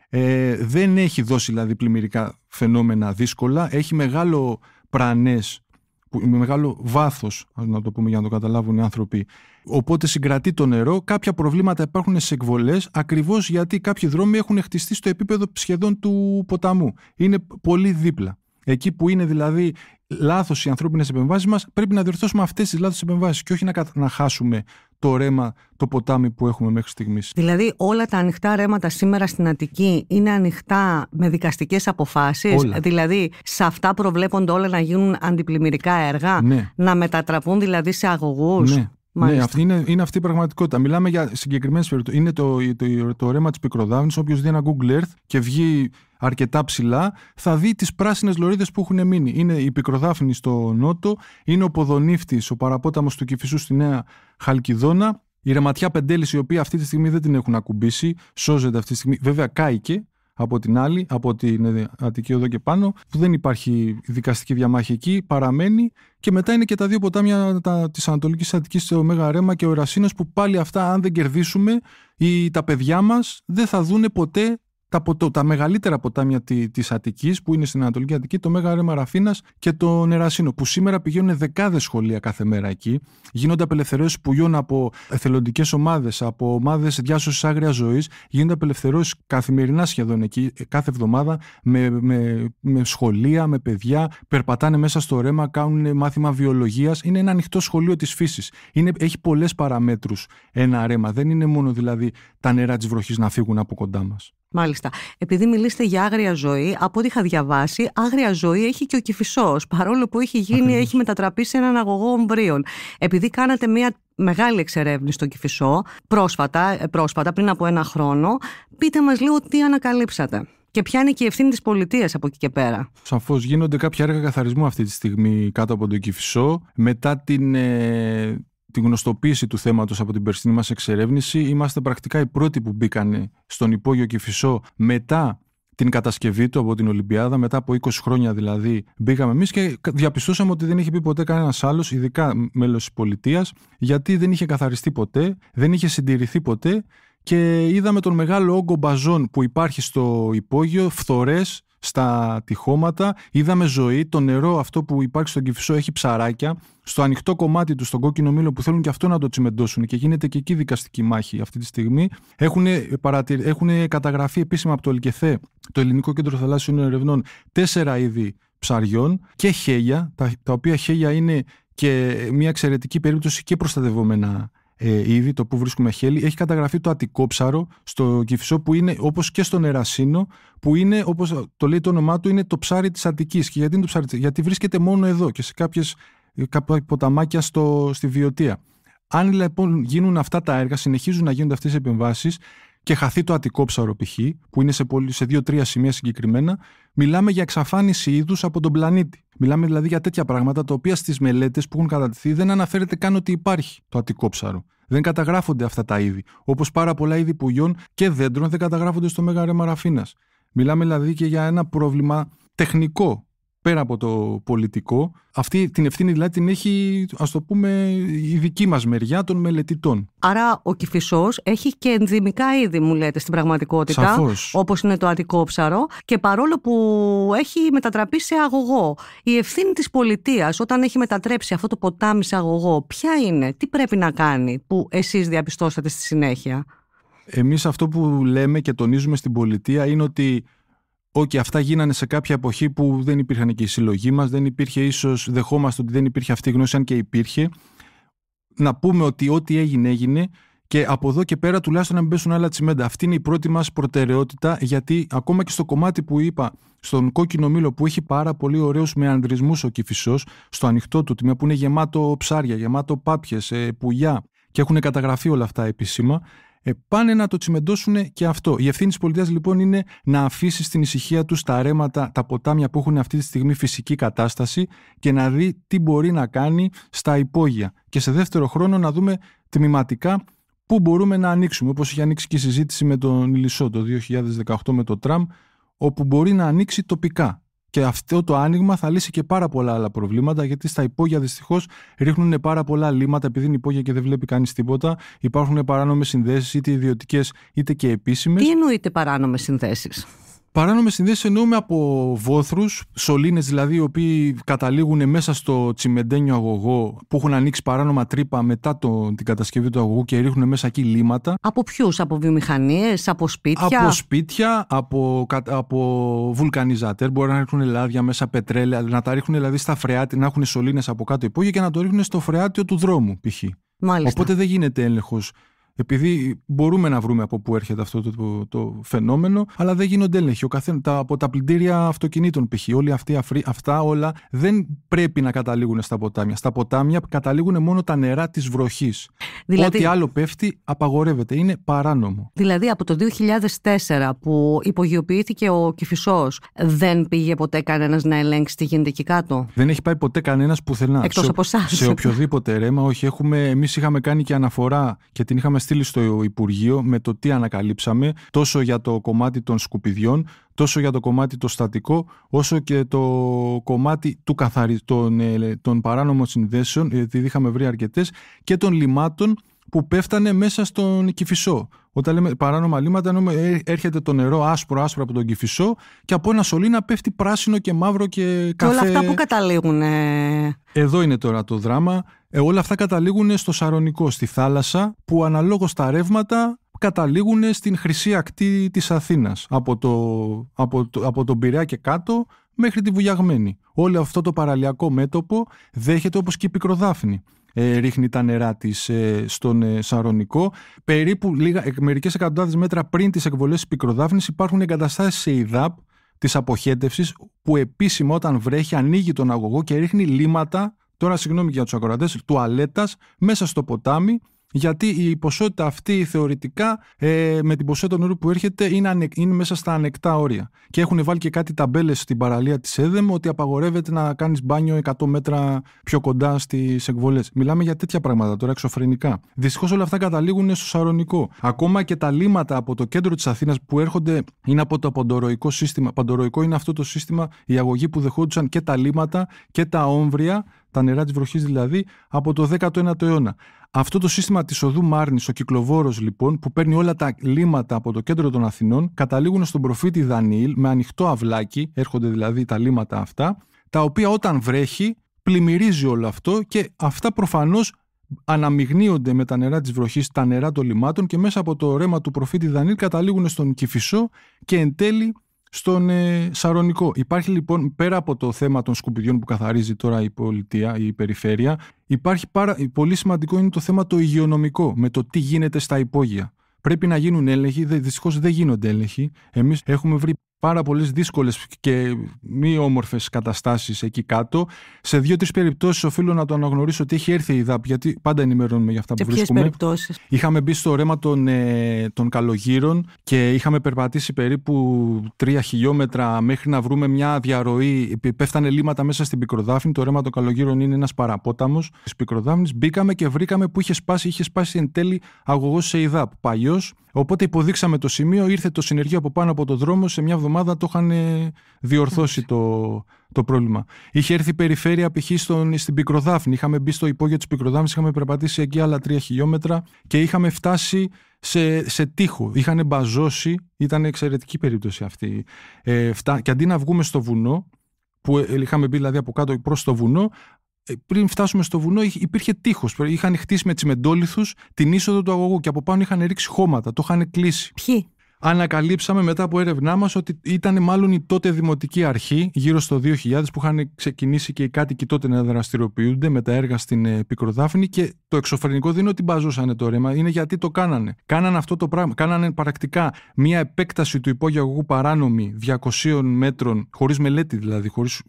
[SPEAKER 2] Ε, δεν έχει δώσει δηλαδή πλημμυρικά φαινόμενα δύσκολα. Έχει μεγάλο πρανές, με μεγάλο βάθος, να το πούμε για να το καταλάβουν οι άνθρωποι. Οπότε συγκρατεί το νερό. Κάποια προβλήματα υπάρχουν σε εκβολές, ακριβώς γιατί κάποιοι δρόμοι έχουν χτιστεί στο επίπεδο σχεδόν του ποταμού. Είναι πολύ δίπλα. Εκεί που είναι δηλαδή λάθος οι ανθρώπινες επεμβάσεις μας, πρέπει να διορθώσουμε αυτές τις λάθος επεμβάσεις και όχι να, να χάσουμε το ρέμα, το ποτάμι που έχουμε μέχρι στιγμής.
[SPEAKER 1] Δηλαδή, όλα τα ανοιχτά ρέματα σήμερα στην Αττική είναι ανοιχτά με δικαστικές αποφάσεις. Δηλαδή, σε αυτά προβλέπονται όλα να γίνουν αντιπλημμυρικά έργα, ναι. να μετατραπούν δηλαδή σε αγωγούς. Ναι. Ναι, αυτή
[SPEAKER 2] είναι, αυτή η πραγματικότητα. Μιλάμε για συγκεκριμένες περιπτώσεις. Είναι το, το, το ρέμα της πικροδάβνη. Όποιος δει ένα Google Earth και βγει αρκετά ψηλά, θα δει τις πράσινες λωρίδες που έχουν μείνει. Είναι η πικροδάφνη στο νότο, είναι ο ποδονύφτης, ο παραπόταμος του Κυφισού στη Νέα Χαλκιδόνα. Η ρεματιά πεντέλης, η οποία αυτή τη στιγμή δεν την έχουν ακουμπήσει, σώζεται αυτή τη στιγμή. Βέβαια, κάηκε από την άλλη, από την Αττική Οδό και πάνω, που δεν υπάρχει δικαστική διαμάχη εκεί, παραμένει. Και μετά είναι και τα δύο ποτάμια της Ανατολικής Αττικής, το Μέγα Ρέμα και ο Ρασίνο, που πάλι αυτά, αν δεν κερδίσουμε, οι, τα παιδιά μας δεν θα δούνε ποτέ τα, τα μεγαλύτερα ποτάμια τη της που είναι στην Ανατολική Αττική, το Μέγα Ρέμα και το Νερασίνο, που σήμερα πηγαίνουν δεκάδες σχολεία κάθε μέρα εκεί. Γίνονται απελευθερώσεις πουλιών από εθελοντικές ομάδες, από ομάδες διάσωσης άγρια ζωής. Γίνονται απελευθερώσεις καθημερινά σχεδόν εκεί, ε, κάθε εβδομάδα, με, με, με σχολεία, με παιδιά. Περπατάνε μέσα στο ρέμα, κάνουν μάθημα βιολογίας, Είναι ένα ανοιχτό σχολείο της φύσης. έχει πολλές παραμέτρους ένα ρέμα. Δεν είναι μόνο δηλαδή τα νερά της βροχής να φύγουν από κοντά μας.
[SPEAKER 1] Μάλιστα. Επειδή μιλήσετε για άγρια ζωή, από ό,τι είχα διαβάσει, άγρια ζωή έχει και ο κυφισός. Παρόλο που έχει γίνει, έχει μετατραπεί σε έναν αγωγό ομβρίων. Επειδή κάνατε μια μεγάλη εξερεύνηση στο κυφισό πρόσφατα, ε, πρόσφατα πριν από ένα χρόνο, πείτε μας λίγο τι ανακαλύψατε. Και ποια είναι και η ευθύνη της πολιτείας από εκεί και πέρα.
[SPEAKER 2] Σαφώς γίνονται κάποια έργα καθαρισμού αυτή τη στιγμή κάτω από τον Κυφισό μετά την ε, την γνωστοποίηση του θέματος από την περσινή μας εξερεύνηση είμαστε πρακτικά οι πρώτοι που μπήκαν στον υπόγειο Κυφισό μετά την κατασκευή του από την Ολυμπιάδα, μετά από 20 χρόνια δηλαδή, μπήκαμε εμείς και διαπιστώσαμε ότι δεν είχε πει ποτέ κανένας άλλος, ειδικά μέλος της πολιτείας, γιατί δεν είχε καθαριστεί ποτέ, δεν είχε συντηρηθεί ποτέ και είδαμε τον μεγάλο όγκο μπαζών που υπάρχει στο υπόγειο, φθορές, στα τυχώματα. Είδαμε ζωή. Το νερό αυτό που υπάρχει στον Κυφισό έχει ψαράκια. Στο ανοιχτό κομμάτι του, στον κόκκινο μήλο που θέλουν και αυτό να το τσιμεντώσουν και γίνεται και εκεί δικαστική μάχη αυτή τη στιγμή. Έχουν, Έχουν καταγραφεί επίσημα από το ΕΛΚΕΘΕ, το Ελληνικό Κέντρο Θαλάσσιων Ερευνών, τέσσερα είδη ψαριών και χέλια, τα, οποία χέλια είναι και μια εξαιρετική περίπτωση και προστατευόμενα ε, ήδη, το που βρίσκουμε χέλη, έχει καταγραφεί το ατικόψαρο στο κυφισό που είναι όπως και στον Ερασίνο που είναι όπως το λέει το όνομά του είναι το ψάρι της Αττικής. γιατί είναι το ψάρι γιατί βρίσκεται μόνο εδώ και σε κάποιες ε, ποταμάκια στο, στη Βιωτία. Αν λοιπόν γίνουν αυτά τα έργα, συνεχίζουν να γίνονται αυτές οι επεμβάσεις και χαθεί το ψαρο π.χ. που είναι σε, σε δύο-τρία σημεία συγκεκριμένα, μιλάμε για εξαφάνιση είδους από τον πλανήτη. Μιλάμε δηλαδή για τέτοια πράγματα τα οποία στις μελέτες που έχουν κατατεθεί δεν αναφέρεται καν ότι υπάρχει το ατικό ψάρο. Δεν καταγράφονται αυτά τα είδη. Όπως πάρα πολλά είδη πουλιών και δέντρων δεν καταγράφονται στο Μέγα Ρέμα Μιλάμε δηλαδή και για ένα πρόβλημα τεχνικό πέρα από το πολιτικό. Αυτή την ευθύνη δηλαδή την έχει, ας το πούμε, η δική μας μεριά των μελετητών.
[SPEAKER 1] Άρα ο Κηφισός έχει και ενδυμικά είδη, μου λέτε, στην πραγματικότητα, Σαφώς. όπως είναι το ψαρό, και παρόλο που έχει μετατραπεί σε αγωγό. Η ευθύνη της πολιτείας, όταν έχει μετατρέψει αυτό το ποτάμι σε αγωγό, ποια είναι, τι πρέπει να κάνει, που εσείς διαπιστώσατε στη συνέχεια.
[SPEAKER 2] Εμείς αυτό που λέμε και τονίζουμε στην πολιτεία είναι ότι όχι, αυτά γίνανε σε κάποια εποχή που δεν υπήρχαν και οι συλλογοί μας, δεν υπήρχε ίσως, δεχόμαστε ότι δεν υπήρχε αυτή η γνώση, αν και υπήρχε. Να πούμε ότι ό,τι έγινε, έγινε και από εδώ και πέρα τουλάχιστον να μην πέσουν άλλα τσιμέντα. Αυτή είναι η πρώτη μας προτεραιότητα, γιατί ακόμα και στο κομμάτι που είπα, στον κόκκινο μήλο που έχει πάρα πολύ ωραίους μεανδρισμούς ο κυφισό, στο ανοιχτό του τμήμα που είναι γεμάτο ψάρια, γεμάτο πάπιες, ε, πουλιά και έχουν καταγραφεί όλα αυτά επίσημα ε, πάνε να το τσιμεντώσουν και αυτό. Η ευθύνη της πολιτείας λοιπόν είναι να αφήσει στην ησυχία τους τα ρέματα, τα ποτάμια που έχουν αυτή τη στιγμή φυσική κατάσταση και να δει τι μπορεί να κάνει στα υπόγεια. Και σε δεύτερο χρόνο να δούμε τμηματικά πού μπορούμε να ανοίξουμε. Όπως είχε ανοίξει και η συζήτηση με τον Λισό το 2018 με τον Τραμ, όπου μπορεί να ανοίξει τοπικά. Και αυτό το άνοιγμα θα λύσει και πάρα πολλά άλλα προβλήματα, γιατί στα υπόγεια δυστυχώς ρίχνουν πάρα πολλά λύματα, επειδή είναι υπόγεια και δεν βλέπει κανείς τίποτα. Υπάρχουν παράνομες συνδέσεις, είτε ιδιωτικές είτε και επίσημες. Τι εννοείται παράνομες συνδέσεις. Παράνομες συνδέσεις εννοούμε από βόθρους, σωλήνες δηλαδή, οι οποίοι καταλήγουν μέσα στο τσιμεντένιο αγωγό που έχουν ανοίξει παράνομα τρύπα μετά το, την κατασκευή του αγωγού και ρίχνουν μέσα εκεί λίματα.
[SPEAKER 1] Από ποιους, από βιομηχανίες, από σπίτια. Από
[SPEAKER 2] σπίτια, από, από βουλκανιζατέρ. Μπορεί να ρίχνουν λάδια μέσα πετρέλαια, να τα ρίχνουν δηλαδή στα φρεάτια, να έχουν σωλήνες από κάτω υπόγεια και να το ρίχνουν στο φρεάτιο του δρόμου π.χ. Μάλιστα. Οπότε δεν γίνεται έλεγχος επειδή μπορούμε να βρούμε από πού έρχεται αυτό το, το, φαινόμενο, αλλά δεν γίνονται έλεγχοι. Ο τα, από τα πλυντήρια αυτοκινήτων π.χ. Όλοι αυτοί, αυτά όλα δεν πρέπει να καταλήγουν στα ποτάμια. Στα ποτάμια καταλήγουν μόνο τα νερά της βροχής. Δηλαδή- Ό,τι άλλο πέφτει απαγορεύεται. Είναι παράνομο.
[SPEAKER 1] Δηλαδή από το 2004 που υπογειοποιήθηκε ο Κυφισό, δεν πήγε ποτέ κανένας να ελέγξει τι γίνεται εκεί κάτω.
[SPEAKER 2] Δεν έχει πάει ποτέ κανένας πουθενά. Εκτός από εσάς. Σε οποιοδήποτε ρέμα, όχι. εμείς είχαμε κάνει και αναφορά και την είχαμε στείλει στο Υπουργείο με το τι ανακαλύψαμε, τόσο για το κομμάτι των σκουπιδιών, τόσο για το κομμάτι το στατικό, όσο και το κομμάτι του καθαρι... των, ε, των παράνομων συνδέσεων, γιατί είχαμε βρει αρκετές, και των λιμάτων που πέφτανε μέσα στον Κυφισό. Όταν λέμε παράνομα λίμματα, εννοούμε ε, έρχεται το νερό άσπρο-άσπρο από τον Κυφισό και από ένα σωλήνα πέφτει πράσινο και μαύρο και καφέ. Και όλα αυτά που
[SPEAKER 1] καταλήγουν. Εδώ είναι
[SPEAKER 2] τώρα το δράμα. Ε, όλα αυτά καταλήγουν στο Σαρονικό, στη θάλασσα, που αναλόγως τα ρεύματα καταλήγουν στην χρυσή ακτή της Αθήνας, από, το, από, το, από τον Πειραιά και κάτω μέχρι τη Βουλιαγμένη. Όλο αυτό το παραλιακό μέτωπο δέχεται όπως και η Πικροδάφνη. Ε, ρίχνει τα νερά της ε, στον ε, Σαρονικό. Περίπου λίγα, μερικές εκατοντάδες μέτρα πριν τις εκβολές της Πικροδάφνης υπάρχουν εγκαταστάσεις σε ΙΔΑΠ της αποχέτευσης που επίσημα όταν βρέχει ανοίγει τον αγωγό και ρίχνει λίματα Τώρα, συγγνώμη για τους ακροατές, τουαλέτας μέσα στο ποτάμι γιατί η ποσότητα αυτή θεωρητικά ε, με την ποσότητα νερού που έρχεται είναι, είναι μέσα στα ανεκτά όρια. Και έχουν βάλει και κάτι ταμπέλες στην παραλία της ΕΔΕΜ ότι απαγορεύεται να κάνεις μπάνιο 100 μέτρα πιο κοντά στις εκβολές. Μιλάμε για τέτοια πράγματα τώρα, εξωφρενικά. Δυστυχώς όλα αυτά καταλήγουν στο σαρονικό. Ακόμα και τα λίματα από το κέντρο της Αθήνας που έρχονται είναι από το παντοροϊκό σύστημα. Παντοροϊκό είναι αυτό το σύστημα, η αγωγή που δεχόντουσαν και τα λίματα και τα όμβρια τα νερά της βροχής δηλαδή, από το 19ο αιώνα. Αυτό το σύστημα της οδού Μάρνης, ο κυκλοβόρο λοιπόν, που παίρνει όλα τα λίματα από το κέντρο των Αθηνών, καταλήγουν στον προφήτη Δανιήλ με ανοιχτό αυλάκι, έρχονται δηλαδή τα λίματα αυτά, τα οποία όταν βρέχει πλημμυρίζει όλο αυτό και αυτά προφανώς αναμειγνύονται με τα νερά της βροχής τα νερά των λιμάτων και μέσα από το ρέμα του προφήτη Δανίλ καταλήγουν στον Κηφισό και εν τέλει στον ε, Σαρονικό. Υπάρχει λοιπόν, πέρα από το θέμα των σκουπιδιών που καθαρίζει τώρα η πολιτεία, η περιφέρεια, υπάρχει πάρα, πολύ σημαντικό είναι το θέμα το υγειονομικό, με το τι γίνεται στα υπόγεια. Πρέπει να γίνουν έλεγχοι, δυστυχώς δεν γίνονται έλεγχοι. Εμείς έχουμε βρει πάρα πολλές δύσκολες και μη όμορφες καταστάσεις εκεί κάτω. Σε δύο-τρει περιπτώσεις οφείλω να το αναγνωρίσω ότι έχει έρθει η ΔΑΠ, γιατί πάντα ενημερώνουμε για αυτά που σε βρίσκουμε. περιπτώσεις? Είχαμε μπει στο ρέμα των, ε, των καλογύρων και είχαμε περπατήσει περίπου τρία χιλιόμετρα μέχρι να βρούμε μια διαρροή. Πέφτανε λίματα μέσα στην πικροδάφνη. Το ρέμα των καλογύρων είναι ένας παραπόταμος της πικροδάφνης. Μπήκαμε και βρήκαμε που είχε σπάσει, είχε σπάσει εν τέλει αγωγός σε ΔΑΠ παλιός. Οπότε υποδείξαμε το σημείο, ήρθε το συνεργείο από πάνω από το δρόμο σε μια εβδομάδα το είχαν ε, διορθώσει το, το πρόβλημα. Είχε έρθει η περιφέρεια π.χ. στην Πικροδάφνη. Είχαμε μπει στο υπόγειο της Πικροδάφνης, είχαμε περπατήσει εκεί άλλα τρία χιλιόμετρα και είχαμε φτάσει σε, σε τείχο. Είχαν μπαζώσει, ήταν εξαιρετική περίπτωση αυτή. Ε, φτα... Και αντί να βγούμε στο βουνό, που ε, είχαμε μπει δηλαδή από κάτω προς το βουνό, ε, πριν φτάσουμε στο βουνό υπήρχε τείχος. Είχαν χτίσει με τσιμεντόλιθους την είσοδο του αγωγού και από πάνω είχαν ρίξει χώματα, το είχαν κλείσει. Ποιοι? ανακαλύψαμε μετά από έρευνά μας ότι ήταν μάλλον η τότε δημοτική αρχή γύρω στο 2000 που είχαν ξεκινήσει και οι κάτοικοι τότε να δραστηριοποιούνται με τα έργα στην ε, Πικροδάφνη και το εξωφρενικό δεν είναι ότι μπαζούσαν το ρέμα, είναι γιατί το κάνανε. Κάνανε αυτό το πράγμα, κάνανε παρακτικά μια επέκταση του υπόγειου παράνομη 200 μέτρων, χωρίς μελέτη δηλαδή, χωρίς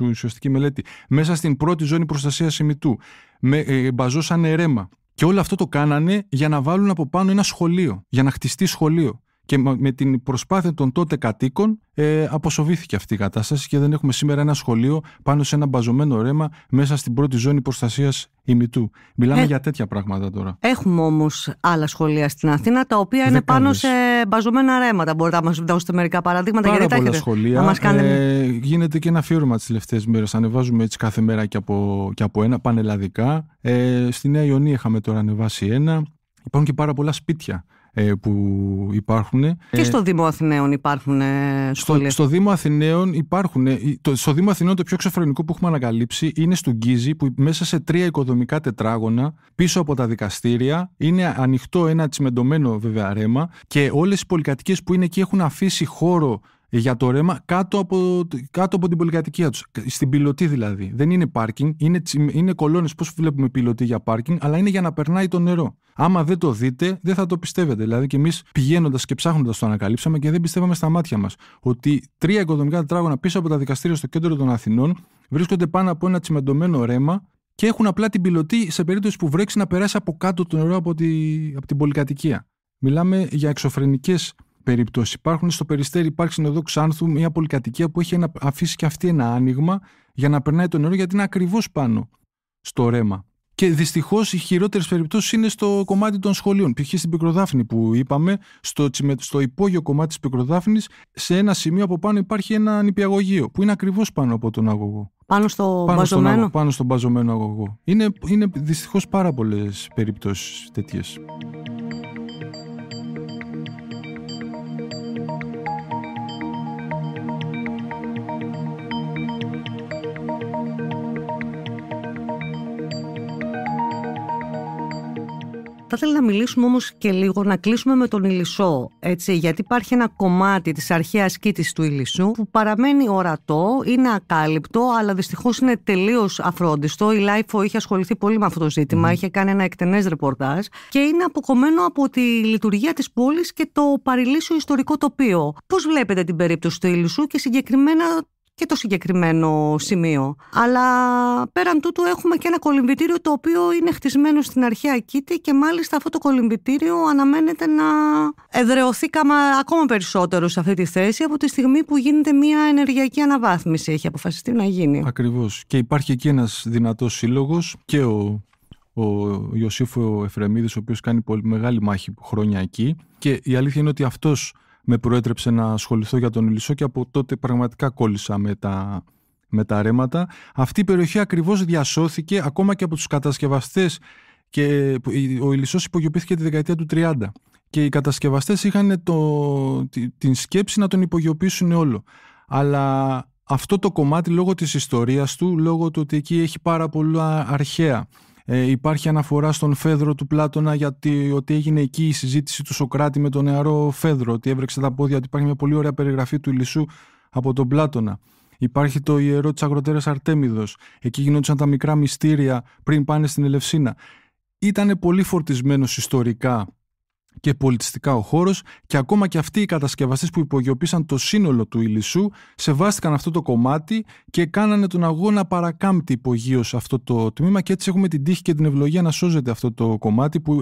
[SPEAKER 2] ουσιαστική μελέτη, μέσα στην πρώτη ζώνη προστασίας ημιτού. Με, ε, ρέμα. Και όλο αυτό το κάνανε για να βάλουν από πάνω ένα σχολείο, για να χτιστεί σχολείο και με την προσπάθεια των τότε κατοίκων ε, αποσοβήθηκε αυτή η κατάσταση και δεν έχουμε σήμερα ένα σχολείο πάνω σε ένα μπαζωμένο ρέμα μέσα στην πρώτη ζώνη προστασίας ημιτού. Μιλάμε ε, για τέτοια πράγματα τώρα.
[SPEAKER 1] Έχουμε όμως άλλα σχολεία στην Αθήνα τα οποία είναι πάνω σε μπαζωμένα ρέματα. Μπορείτε να μας δώσετε μερικά παραδείγματα Πάρα γιατί πολλά σχολεία. Ε,
[SPEAKER 2] γίνεται και ένα αφιέρωμα τις τελευταίες μέρες. Ανεβάζουμε έτσι κάθε μέρα και από, και από ένα πανελλαδικά. Ε, στη Νέα Ιωνία είχαμε τώρα ανεβάσει ένα. Υπάρχουν και πάρα πολλά σπίτια
[SPEAKER 1] ε, που υπάρχουν. Και ε, στο Δήμο Αθηναίων υπάρχουν ε, σχολεία. Στο,
[SPEAKER 2] Δήμο Αθηναίων υπάρχουν. Το, στο Δήμο Αθηναίων το πιο εξωφρενικό που έχουμε ανακαλύψει είναι στον Γκίζη που μέσα σε τρία οικοδομικά τετράγωνα πίσω από τα δικαστήρια είναι ανοιχτό ένα τσιμεντωμένο βέβαια ρέμα και όλες οι πολυκατοικίες που είναι εκεί έχουν αφήσει χώρο ε, για το ρέμα κάτω από, κάτω από την πολυκατοικία τους. Ε, στην πιλωτή δηλαδή. Δεν είναι πάρκινγκ, είναι, είναι κολόνες. Πώς βλέπουμε πιλωτή για πάρκινγκ, αλλά είναι για να περνάει το νερό. Άμα δεν το δείτε, δεν θα το πιστεύετε. Δηλαδή, και εμείς πηγαίνοντας και ψάχνοντας το ανακαλύψαμε και δεν πιστεύαμε στα μάτια μας ότι τρία οικοδομικά τετράγωνα πίσω από τα δικαστήρια στο κέντρο των Αθηνών βρίσκονται πάνω από ένα τσιμεντωμένο ρέμα και έχουν απλά την πιλωτή σε περίπτωση που βρέξει να περάσει από κάτω το νερό από, τη, από την πολυκατοικία. Μιλάμε για εξωφρενικές περίπτωση. Υπάρχουν στο περιστέρι, υπάρχει στην οδό Ξάνθου μια πολυκατοικία που έχει αφήσει και αυτή ένα άνοιγμα για να περνάει το νερό, γιατί είναι ακριβώς πάνω στο ρέμα. Και δυστυχώς οι χειρότερες περιπτώσεις είναι στο κομμάτι των σχολείων. Π.χ. στην Πικροδάφνη που είπαμε, στο, στο υπόγειο κομμάτι της Πικροδάφνης, σε ένα σημείο από πάνω υπάρχει ένα νηπιαγωγείο που είναι ακριβώς πάνω από τον αγωγό.
[SPEAKER 1] Πάνω, στο πάνω, μπαζωμένο. Στον,
[SPEAKER 2] πάνω στον μπαζωμένο αγωγό. Είναι, είναι δυστυχώς πάρα πολλές περιπτώσεις τέτοιες.
[SPEAKER 1] Θα ήθελα να μιλήσουμε όμως και λίγο, να κλείσουμε με τον Ηλισσό, έτσι, γιατί υπάρχει ένα κομμάτι της αρχαίας κήτης του Ηλισσού που παραμένει ορατό, είναι ακάλυπτο, αλλά δυστυχώς είναι τελείως αφρόντιστο. Η Λάιφο είχε ασχοληθεί πολύ με αυτό το ζήτημα, είχε κάνει ένα εκτενές ρεπορτάζ και είναι αποκομμένο από τη λειτουργία της πόλης και το παριλήσιο ιστορικό τοπίο. Πώς βλέπετε την περίπτωση του Ηλισσού και συγκεκριμένα και το συγκεκριμένο σημείο. Αλλά πέραν τούτου έχουμε και ένα κολυμπητήριο το οποίο είναι χτισμένο στην αρχαία Κίτη και μάλιστα αυτό το κολυμπητήριο αναμένεται να εδρεωθεί ακόμα περισσότερο σε αυτή τη θέση από τη στιγμή που γίνεται μια ενεργειακή αναβάθμιση. Έχει αποφασιστεί να γίνει.
[SPEAKER 2] Ακριβώς. Και υπάρχει εκεί ένας δυνατός σύλλογος και ο ο Ιωσήφ ο ο οποίος κάνει πολύ μεγάλη μάχη χρόνια εκεί και η αλήθεια είναι ότι αυτός με προέτρεψε να ασχοληθώ για τον Ηλισσό και από τότε πραγματικά κόλλησα με τα, με τα ρέματα. Αυτή η περιοχή ακριβώς διασώθηκε ακόμα και από τους κατασκευαστές και ο Ηλισσός υπογειοποιήθηκε τη δεκαετία του 30 και οι κατασκευαστές είχαν το, την σκέψη να τον υπογειοποιήσουν όλο. Αλλά αυτό το κομμάτι λόγω της ιστορίας του, λόγω του ότι εκεί έχει πάρα πολλά αρχαία ε, υπάρχει αναφορά στον Φέδρο του Πλάτωνα γιατί ότι έγινε εκεί η συζήτηση του Σοκράτη με τον νεαρό Φέδρο, ότι έβρεξε τα πόδια, ότι υπάρχει μια πολύ ωραία περιγραφή του Ηλισσού από τον Πλάτωνα. Υπάρχει το ιερό της Αγροτέρας Αρτέμιδος. Εκεί γινόντουσαν τα μικρά μυστήρια πριν πάνε στην Ελευσίνα. Ήταν πολύ φορτισμένος ιστορικά και πολιτιστικά ο χώρος, και ακόμα και αυτοί οι κατασκευαστές που υπογειοποίησαν το σύνολο του Ηλισσού σεβάστηκαν αυτό το κομμάτι και κάνανε τον αγώνα παρακάμπτη υπογείως αυτό το τμήμα. Και έτσι έχουμε την τύχη και την ευλογία να σώζεται αυτό το κομμάτι, που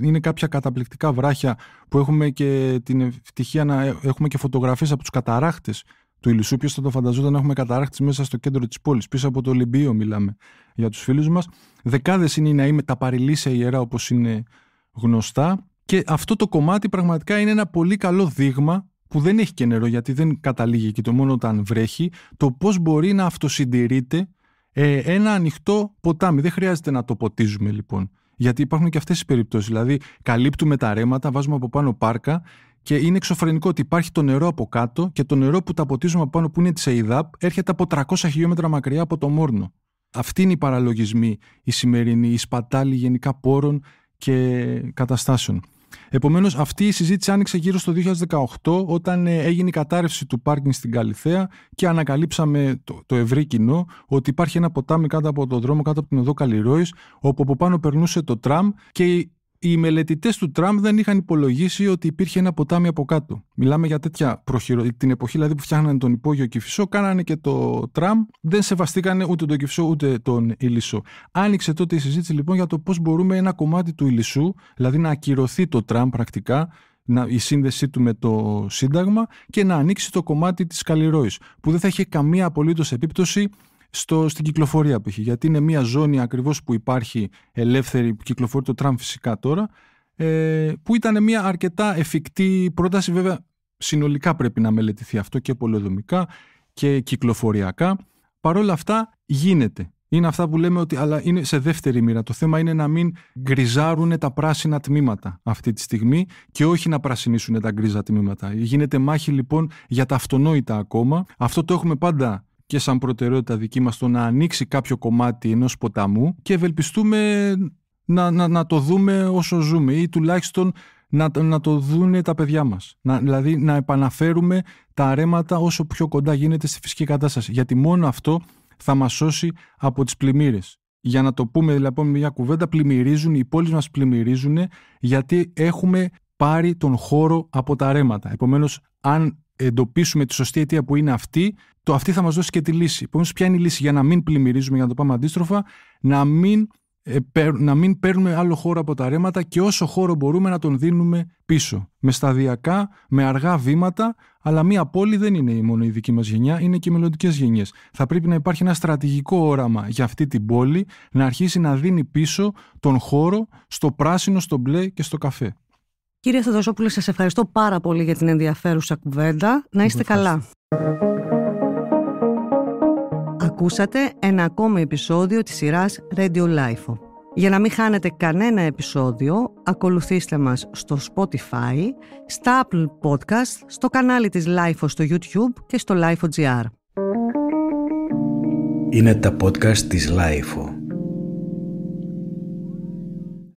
[SPEAKER 2] είναι κάποια καταπληκτικά βράχια που έχουμε και την ευτυχία να ε, έχουμε και φωτογραφίες από τους καταράχτες του Ηλισσού. Ποιος θα το φανταζόταν να έχουμε καταράχτες μέσα στο κέντρο της πόλης, πίσω από το Ολυμπίο, μιλάμε για τους φίλους μας. Δεκάδες είναι οι ναοί με τα παρηλήσια ιερά, όπως είναι γνωστά. Και αυτό το κομμάτι πραγματικά είναι ένα πολύ καλό δείγμα που δεν έχει και νερό γιατί δεν καταλήγει εκεί το μόνο όταν βρέχει, το πώς μπορεί να αυτοσυντηρείται ε, ένα ανοιχτό ποτάμι. Δεν χρειάζεται να το ποτίζουμε λοιπόν. Γιατί υπάρχουν και αυτές οι περιπτώσεις. Δηλαδή καλύπτουμε τα ρέματα, βάζουμε από πάνω πάρκα και είναι εξωφρενικό ότι υπάρχει το νερό από κάτω και το νερό που τα ποτίζουμε από πάνω που είναι της ΕΙΔΑΠ έρχεται από 300 χιλιόμετρα μακριά από το Μόρνο. Αυτή είναι η παραλογισμή η σημερινή, η σπατάλη γενικά πόρων και καταστάσεων. Επομένως, αυτή η συζήτηση άνοιξε γύρω στο 2018, όταν ε, έγινε η κατάρρευση του πάρκινγκ στην Καλιθέα και ανακαλύψαμε το, το ευρύ κοινό ότι υπάρχει ένα ποτάμι κάτω από τον δρόμο, κάτω από την οδό Καλλιρόης, όπου από πάνω περνούσε το τραμ και οι μελετητές του Τραμπ δεν είχαν υπολογίσει ότι υπήρχε ένα ποτάμι από κάτω. Μιλάμε για τέτοια προχειρο... Την εποχή δηλαδή που φτιάχνανε τον υπόγειο Κυφισό, κάνανε και το Τραμπ. Δεν σεβαστήκανε ούτε τον Κυφισό ούτε τον Ηλισσό. Άνοιξε τότε η συζήτηση λοιπόν για το πώς μπορούμε ένα κομμάτι του Ηλισσού, δηλαδή να ακυρωθεί το Τραμπ πρακτικά, να, η σύνδεσή του με το Σύνταγμα και να ανοίξει το κομμάτι της Καλλιρόης που δεν θα είχε καμία απολύτως επίπτωση στο, στην κυκλοφορία που έχει. Γιατί είναι μια ζώνη ακριβώς που υπάρχει ελεύθερη, που κυκλοφορεί το τραμ φυσικά τώρα, ε, που ήταν μια αρκετά εφικτή πρόταση. Βέβαια, συνολικά πρέπει να μελετηθεί αυτό και πολεοδομικά και κυκλοφοριακά. Παρ' όλα αυτά γίνεται. Είναι αυτά που λέμε ότι αλλά είναι σε δεύτερη μοίρα. Το θέμα είναι να μην γκριζάρουν τα πράσινα τμήματα αυτή τη στιγμή και όχι να πρασινίσουν τα γκρίζα τμήματα. Γίνεται μάχη λοιπόν για τα αυτονόητα ακόμα. Αυτό το έχουμε πάντα και σαν προτεραιότητα δική μας το να ανοίξει κάποιο κομμάτι ενός ποταμού και ευελπιστούμε να, να, να το δούμε όσο ζούμε ή τουλάχιστον να, να το δούνε τα παιδιά μας. Να, δηλαδή να επαναφέρουμε τα αρέματα όσο πιο κοντά γίνεται στη φυσική κατάσταση. Γιατί μόνο αυτό θα μας σώσει από τις πλημμύρες. Για να το πούμε λοιπόν μια κουβέντα, πλημμυρίζουν, οι πόλεις μας πλημμυρίζουν γιατί έχουμε πάρει τον χώρο από τα ρέματα. Επομένως, αν εντοπίσουμε τη σωστή αιτία που είναι αυτή, το αυτή θα μας δώσει και τη λύση. Επομένως, ποια είναι η λύση για να μην πλημμυρίζουμε, για να το πάμε αντίστροφα, να μην, ε, να μην παίρνουμε άλλο χώρο από τα ρέματα και όσο χώρο μπορούμε να τον δίνουμε πίσω. Με σταδιακά, με αργά βήματα, αλλά μία πόλη δεν είναι μόνο η δική μας γενιά, είναι και οι μελλοντικές γενιές. Θα πρέπει να υπάρχει ένα στρατηγικό όραμα για αυτή την πόλη να αρχίσει να δίνει πίσω τον χώρο στο πράσινο, στο μπλε και στο καφέ.
[SPEAKER 1] Κύριε Θεοδωσόπουλε, σας ευχαριστώ πάρα πολύ για την ενδιαφέρουσα κουβέντα. Να είστε καλά. Ακούσατε ένα ακόμη επεισόδιο της σειράς Radio Life. Για να μην χάνετε κανένα επεισόδιο, ακολουθήστε μας στο Spotify, στα Apple Podcast, στο κανάλι της Life στο YouTube και στο Life.gr. Είναι τα podcast της Life.